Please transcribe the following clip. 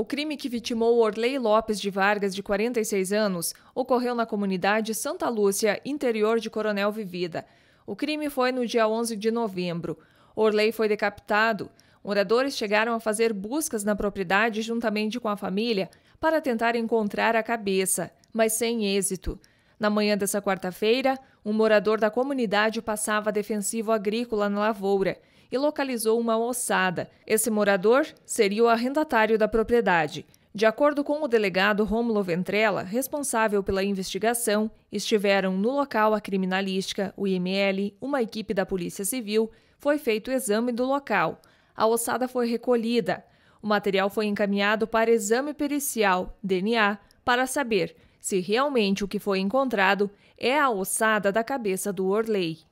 O crime que vitimou Orley Lopes de Vargas, de 46 anos, ocorreu na comunidade Santa Lúcia, interior de Coronel Vivida. O crime foi no dia 11 de novembro. Orley foi decapitado. Moradores chegaram a fazer buscas na propriedade juntamente com a família para tentar encontrar a cabeça, mas sem êxito. Na manhã dessa quarta-feira, um morador da comunidade passava defensivo agrícola na lavoura e localizou uma ossada. Esse morador seria o arrendatário da propriedade. De acordo com o delegado Romulo Ventrella, responsável pela investigação, estiveram no local a criminalística, o IML, uma equipe da Polícia Civil, foi feito o exame do local. A ossada foi recolhida. O material foi encaminhado para exame pericial, DNA, para saber se realmente o que foi encontrado é a ossada da cabeça do Orley.